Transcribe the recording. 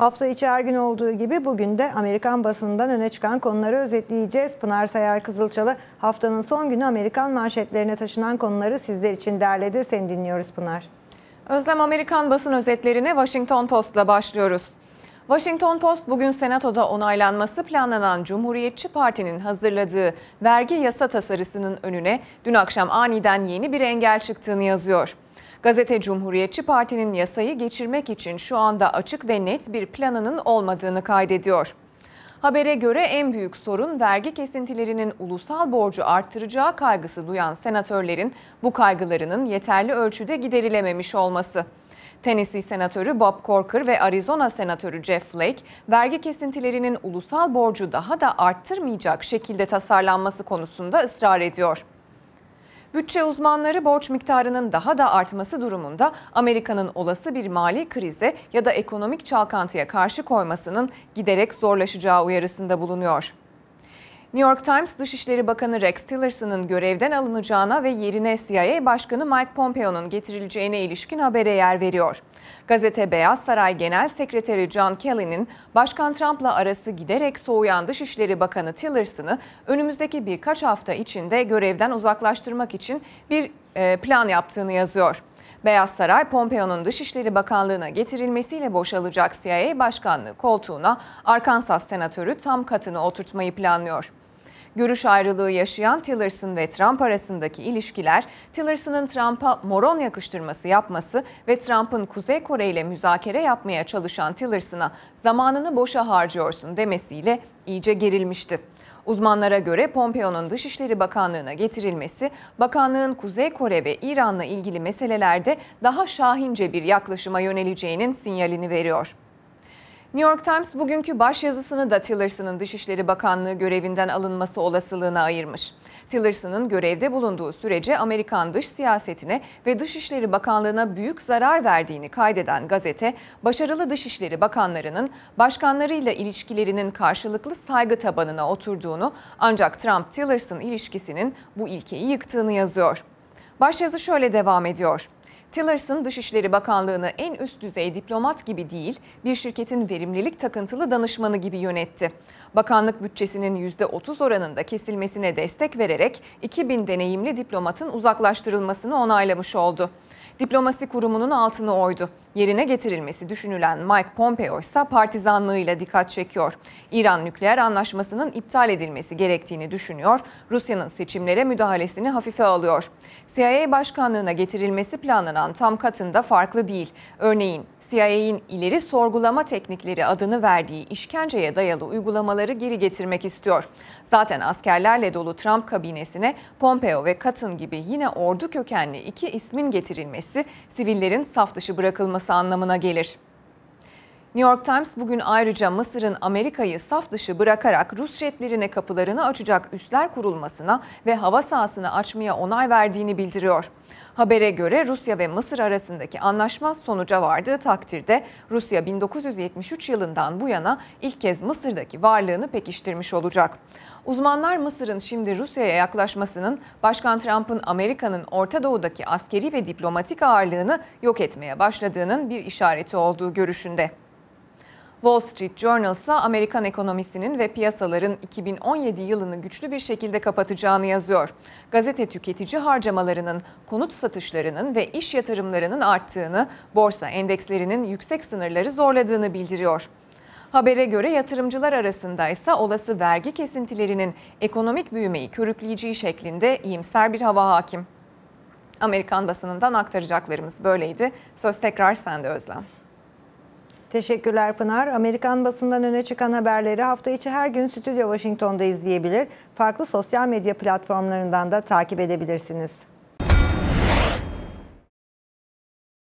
Hafta içi her gün olduğu gibi bugün de Amerikan basından öne çıkan konuları özetleyeceğiz. Pınar Sayar Kızılçalı haftanın son günü Amerikan manşetlerine taşınan konuları sizler için derledi. Seni dinliyoruz Pınar. Özlem Amerikan basın özetlerine Washington Post'la başlıyoruz. Washington Post bugün Senato'da onaylanması planlanan Cumhuriyetçi Parti'nin hazırladığı vergi yasa tasarısının önüne dün akşam aniden yeni bir engel çıktığını yazıyor. Gazete Cumhuriyetçi Parti'nin yasayı geçirmek için şu anda açık ve net bir planının olmadığını kaydediyor. Habere göre en büyük sorun vergi kesintilerinin ulusal borcu arttıracağı kaygısı duyan senatörlerin bu kaygılarının yeterli ölçüde giderilememiş olması. Tennessee Senatörü Bob Corker ve Arizona Senatörü Jeff Flake, vergi kesintilerinin ulusal borcu daha da arttırmayacak şekilde tasarlanması konusunda ısrar ediyor. Bütçe uzmanları borç miktarının daha da artması durumunda Amerika'nın olası bir mali krize ya da ekonomik çalkantıya karşı koymasının giderek zorlaşacağı uyarısında bulunuyor. New York Times Dışişleri Bakanı Rex Tillerson'ın görevden alınacağına ve yerine CIA Başkanı Mike Pompeo'nun getirileceğine ilişkin habere yer veriyor. Gazete Beyaz Saray Genel Sekreteri John Kelly'nin Başkan Trump'la arası giderek soğuyan Dışişleri Bakanı Tillerson'ı önümüzdeki birkaç hafta içinde görevden uzaklaştırmak için bir e, plan yaptığını yazıyor. Beyaz Saray, Pompeo'nun Dışişleri Bakanlığı'na getirilmesiyle boşalacak CIA Başkanlığı koltuğuna Arkansas Senatörü Tam Katını oturtmayı planlıyor. Görüş ayrılığı yaşayan Tillerson ve Trump arasındaki ilişkiler, Tillerson'ın Trump'a moron yakıştırması yapması ve Trump'ın Kuzey Kore ile müzakere yapmaya çalışan Tillerson'a zamanını boşa harcıyorsun demesiyle iyice gerilmişti. Uzmanlara göre Pompeo'nun Dışişleri Bakanlığı'na getirilmesi, bakanlığın Kuzey Kore ve İran'la ilgili meselelerde daha şahince bir yaklaşıma yöneleceğinin sinyalini veriyor. New York Times bugünkü baş yazısını da Tillerson'ın Dışişleri Bakanlığı görevinden alınması olasılığına ayırmış. Tillerson'ın görevde bulunduğu sürece Amerikan dış siyasetine ve Dışişleri Bakanlığı'na büyük zarar verdiğini kaydeden gazete, başarılı Dışişleri Bakanlarının başkanlarıyla ilişkilerinin karşılıklı saygı tabanına oturduğunu ancak Trump-Tillerson ilişkisinin bu ilkeyi yıktığını yazıyor. Başyazı şöyle devam ediyor. Tillerson Dışişleri Bakanlığı'nı en üst düzey diplomat gibi değil, bir şirketin verimlilik takıntılı danışmanı gibi yönetti. Bakanlık bütçesinin %30 oranında kesilmesine destek vererek 2000 deneyimli diplomatın uzaklaştırılmasını onaylamış oldu. Diplomasi kurumunun altını oydu yerine getirilmesi düşünülen Mike Pompeo ise partizanlığıyla dikkat çekiyor. İran nükleer anlaşmasının iptal edilmesi gerektiğini düşünüyor, Rusya'nın seçimlere müdahalesini hafife alıyor. CIA başkanlığına getirilmesi planlanan tam katında farklı değil. Örneğin CIA'in ileri sorgulama teknikleri adını verdiği işkenceye dayalı uygulamaları geri getirmek istiyor. Zaten askerlerle dolu Trump kabinesine Pompeo ve Katın gibi yine ordu kökenli iki ismin getirilmesi, sivillerin saf dışı bırakılması olması anlamına gelir. New York Times bugün ayrıca Mısır'ın Amerika'yı saf dışı bırakarak Rus jetlerine kapılarını açacak üsler kurulmasına ve hava sahasını açmaya onay verdiğini bildiriyor. Habere göre Rusya ve Mısır arasındaki anlaşma sonuca vardığı takdirde Rusya 1973 yılından bu yana ilk kez Mısır'daki varlığını pekiştirmiş olacak. Uzmanlar Mısır'ın şimdi Rusya'ya yaklaşmasının Başkan Trump'ın Amerika'nın Orta Doğu'daki askeri ve diplomatik ağırlığını yok etmeye başladığının bir işareti olduğu görüşünde. Wall Street Journal ise Amerikan ekonomisinin ve piyasaların 2017 yılını güçlü bir şekilde kapatacağını yazıyor. Gazete tüketici harcamalarının, konut satışlarının ve iş yatırımlarının arttığını, borsa endekslerinin yüksek sınırları zorladığını bildiriyor. Habere göre yatırımcılar arasında ise olası vergi kesintilerinin ekonomik büyümeyi körükleyeceği şeklinde iyimser bir hava hakim. Amerikan basınından aktaracaklarımız böyleydi. Söz tekrar sende Özlem. Teşekkürler Pınar. Amerikan basından öne çıkan haberleri hafta içi her gün Stüdyo Washington'da izleyebilir. Farklı sosyal medya platformlarından da takip edebilirsiniz.